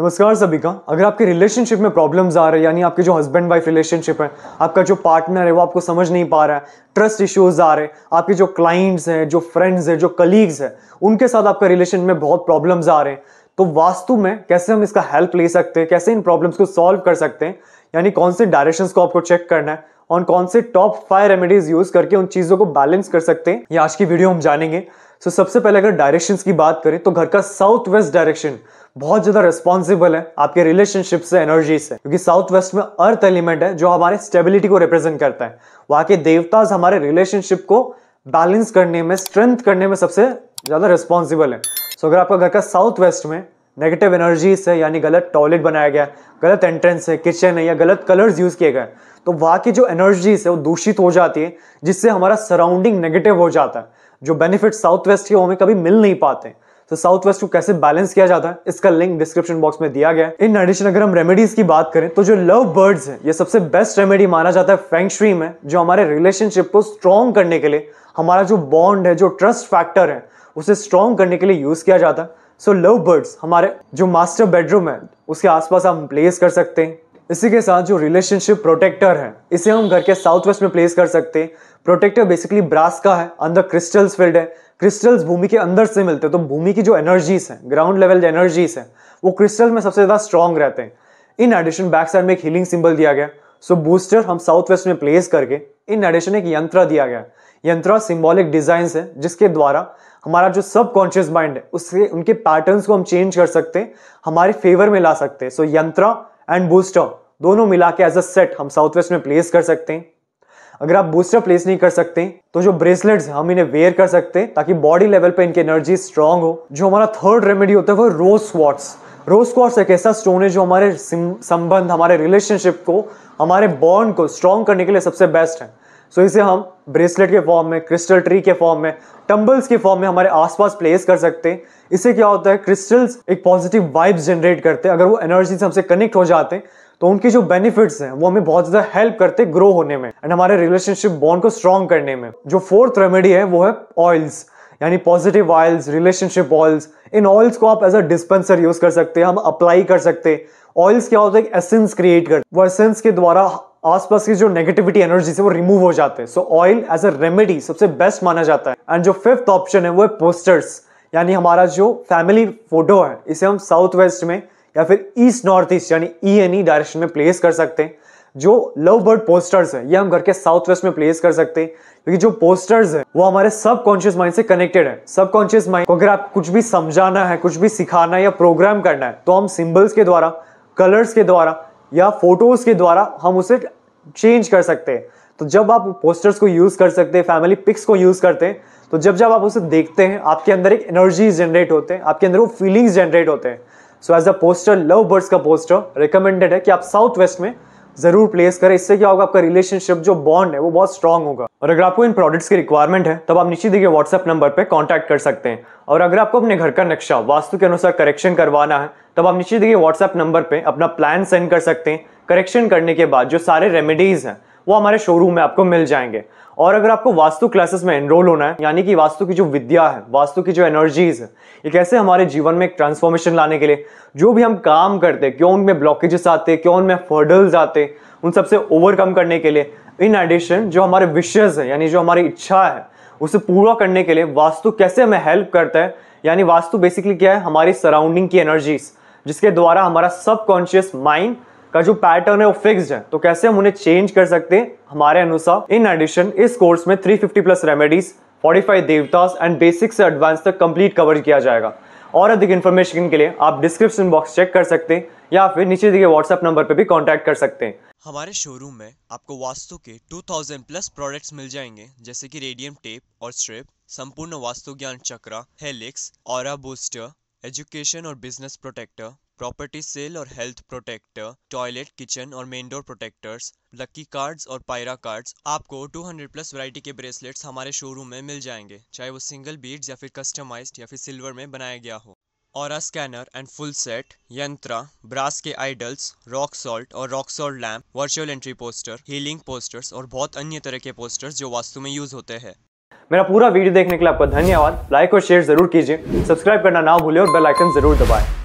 नमस्कार सभी का अगर आपके रिलेशनशिप में प्रॉब्लम्स आ रहे हैं यानी आपके जो हस्बैंड वाइफ रिलेशनशिप है आपका जो पार्टनर है वो आपको समझ नहीं पा रहा है ट्रस्ट इश्यूज आ रहे हैं आपके जो क्लाइंट्स हैं जो फ्रेंड्स हैं जो कलीग्स हैं उनके साथ आपका रिलेशन में बहुत प्रॉब्लम्स आ रहे हैं तो वास्तु में कैसे हम इसका हेल्प ले सकते हैं कैसे इन प्रॉब्लम्स को सॉल्व कर सकते हैं यानी कौन से डायरेक्शंस को आपको चेक करना है और कौन से टॉप फाइव रेमेडीज यूज करके उन चीज़ों को बैलेंस कर सकते हैं ये आज की वीडियो हम जानेंगे सो so, सबसे पहले अगर डायरेक्शंस की बात करें तो घर का साउथ वेस्ट डायरेक्शन बहुत ज्यादा रिस्पॉन्सिबल है आपके रिलेशनशिप से एनर्जी से क्योंकि साउथ वेस्ट में अर्थ एलिमेंट है जो हमारे स्टेबिलिटी को रिप्रेजेंट करता है वहां के देवताज हमारे रिलेशनशिप को बैलेंस करने में स्ट्रेंथ करने में सबसे ज्यादा रिस्पॉन्सिबल है सो so, अगर आपका घर का साउथ वेस्ट में नेगेटिव एनर्जी से यानी गलत टॉयलेट बनाया गया गलत एंट्रेंस है किचन है या गलत कलर्स यूज़ किए गए तो वहाँ की जो एनर्जीज है वो दूषित हो जाती है जिससे हमारा सराउंडिंग नेगेटिव हो जाता है जो बेनिफिट साउथ वेस्ट के हमें कभी मिल नहीं पाते तो साउथ वेस्ट को कैसे बैलेंस किया जाता है इसका लिंक डिस्क्रिप्शन बॉक्स में दिया गया है इन एडिशन अगर हम रेमेडीज की बात करें तो जो लव बर्ड्स है ये सबसे बेस्ट रेमेडी माना जाता है फेंगश्री में जो हमारे रिलेशनशिप को स्ट्रॉन्ग करने के लिए हमारा जो बॉन्ड है जो ट्रस्ट फैक्टर है उसे स्ट्रॉन्ग करने के लिए यूज किया जाता है सो लव बर्ड्स हमारे जो मास्टर बेडरूम है उसके आसपास हम प्लेस कर सकते हैं इसी के साथ जो रिलेशनशिप प्रोटेक्टर है इसे हम घर के साउथ वेस्ट में प्लेस कर सकते हैं प्रोटेक्टर बेसिकली ब्रास का है अंदर क्रिस्टल्स फिल्ड है क्रिस्टल्स भूमि के अंदर से मिलते हैं तो भूमि की जो एनर्जीज हैं ग्राउंड लेवल एनर्जीज हैं वो क्रिस्टल में सबसे ज़्यादा स्ट्रॉन्ग रहते हैं इन एडिशन बैक साइड में एक हीलिंग सिंबल दिया गया सो बूस्टर हम साउथ वेस्ट में प्लेस करके इन एडिशन एक यंत्र दिया गया यंत्र सिंबॉलिक डिजाइन है जिसके द्वारा हमारा जो सब कॉन्शियस माइंड है उससे उनके पैटर्न्स को हम चेंज कर सकते हैं हमारे फेवर में ला सकते हैं so so, yantra and booster दोनों मिला के एज अ सेट हम साउथ वेस्ट में प्लेस कर सकते हैं अगर आप बूस्टर प्लेस नहीं कर सकते तो जो ब्रेसलेट्स हम इन्हें वेयर कर सकते हैं ताकि बॉडी लेवल पे इनकी एनर्जी स्ट्रांग हो जो हमारा थर्ड रेमेडी होता है वो रोज स्वाट्स रोज स्क्वाट्स एक ऐसा स्टोन है जो हमारे संबंध हमारे रिलेशनशिप को हमारे बॉन्ड को स्ट्रांग करने के लिए सबसे बेस्ट है सो so, इसे हम ब्रेसलेट के फॉर्म में क्रिस्टल ट्री के फॉर्म में टम्बल्स के फॉर्म में हमारे आसपास प्लेस कर सकते हैं इससे क्या होता है क्रिस्टल्स एक पॉजिटिव वाइब्स जनरेट करते हैं अगर वो एनर्जी से हमसे कनेक्ट हो जाते हैं तो उनकी जो बेनिफिट्स हैं वो हमें बहुत ज़्यादा हेल्प करते ग्रो होने में एंड हमारे रिलेशनशिप बॉन्ड को स्ट्रॉन्ग करने में जो फोर्थ रेमेडी है वो है ऑयल्स यानी पॉजिटिव ऑयल्स रिलेशनशिप ऑयल्स इन ऑयल्स को आप एज अ डिस्पेंसर यूज कर सकते हैं हम अप्लाई कर सकते हैं ऑयल्स क्या होता है एसेंस क्रिएट करते वो एसेंस के द्वारा आसपास की जो नेगेटिविटी एनर्जी है वो रिमूव हो जाते हैं so oil as a remedy सबसे बेस्ट माना जाता है एंड जो फिफ्थ ऑप्शन है वो है पोस्टर्स यानी हमारा जो फैमिली फोटो है इसे हम साउथ वेस्ट में या फिर ईस्ट नॉर्थ ईस्ट यानी ई एन ई डायरेक्शन में प्लेस कर सकते हैं जो लव बर्ड पोस्टर्स हैं ये हम घर के साउथ वेस्ट में प्लेस कर सकते हैं क्योंकि जो पोस्टर्स हैं वो हमारे सब कॉन्शियस माइंड से कनेक्टेड है सब कॉन्शियस माइंड को अगर आप कुछ भी समझाना है कुछ भी सिखाना है या प्रोग्राम करना है तो हम सिम्बल्स के द्वारा कलर्स के द्वारा या फोटोज के द्वारा हम उसे चेंज कर सकते हैं तो जब आप पोस्टर्स को यूज़ कर सकते हैं फैमिली पिक्स को यूज़ करते हैं तो जब जब आप उसे देखते हैं आपके अंदर एक एनर्जी जनरेट होते हैं आपके अंदर वो फीलिंग्स जनरेट होते हैं so as a poster love birds का पोस्टर रिकमेंडेड है कि आप साउथ वेस्ट में जरूर प्लेस करें इससे क्या होगा आपका रिलेशनशिप जो बॉन्ड है वो बहुत स्ट्रांग होगा और अगर आपको इन प्रोडक्ट्स की रिक्वायरमेंट है तब आप निश्चित दिए व्हाट्सएप नंबर पर कॉन्टैक्ट कर सकते हैं और अगर आपको अपने घर का नक्शा वास्तु के अनुसार करेक्शन करवाना है तब आप निश्चित दिए व्हाट्सएप नंबर पर अपना प्लान सेंड कर सकते हैं करेक्शन करने के बाद जो सारे रेमेडीज हैं वो हमारे शोरूम में आपको मिल जाएंगे और अगर आपको वास्तु क्लासेस में एनरोल होना है यानी कि वास्तु की जो विद्या है वास्तु की जो एनर्जीज है ये कैसे हमारे जीवन में एक ट्रांसफॉर्मेशन लाने के लिए जो भी हम काम करते हैं क्यों उनमें ब्लॉकेजेस आते हैं क्यों उनमें फर्डल्स आते उन सबसे ओवरकम करने के लिए इन एडिशन जो हमारे विशेज हैं यानी जो हमारी इच्छा है उसे पूरा करने के लिए वास्तु कैसे हमें हेल्प करता है यानी वास्तु बेसिकली क्या है हमारी सराउंडिंग की एनर्जीज जिसके द्वारा हमारा सबकॉन्शियस माइंड का जो पैटर्न है वो फिक्स्ड है तो कैसे हम उन्हें चेंज कर सकते हैं हमारे अनुसार इन एडिशन इस कोर्स में 350 प्लस रेमेडीज 45 देवतास एंड बेसिक से एडवांस तक कंप्लीट कवर किया जाएगा और अधिक इन्फॉर्मेशन के लिए आप डिस्क्रिप्शन बॉक्स चेक कर सकते हैं या फिर नीचे दिए व्हाट्सएप नंबर पर भी कॉन्टैक्ट कर सकते हैं हमारे शोरूम में आपको वास्तु के 2000 प्लस प्रोडक्ट्स मिल जाएंगे जैसे कि रेडियम टेप और स्ट्रिप संपूर्ण वास्तु ज्ञान चक्रा हेलिक्स और बूस्टर एजुकेशन और बिजनेस प्रोटेक्टर प्रॉपर्टी सेल और हेल्थ प्रोटेक्टर टॉयलेट किचन और main door protectors lucky cards और पायरा कार्ड्स आपको 200 प्लस वैरायटी के ब्रेसलेट्स हमारे शोरूम में मिल जाएंगे चाहे वो सिंगल बीड्स या फिर कस्टमाइज्ड या फिर सिल्वर में बनाया गया हो और scanner and full set yantra brass के आइडल्स रॉक सॉल्ट और rock salt lamp virtual entry poster healing posters और बहुत अन्य तरह के पोस्टर्स जो वास्तु में यूज होते हैं मेरा पूरा वीडियो देखने के लिए आपका धन्यवाद लाइक और शेयर जरूर कीजिए सब्सक्राइब करना ना भूलें और बेल आइकन जरूर दबाएं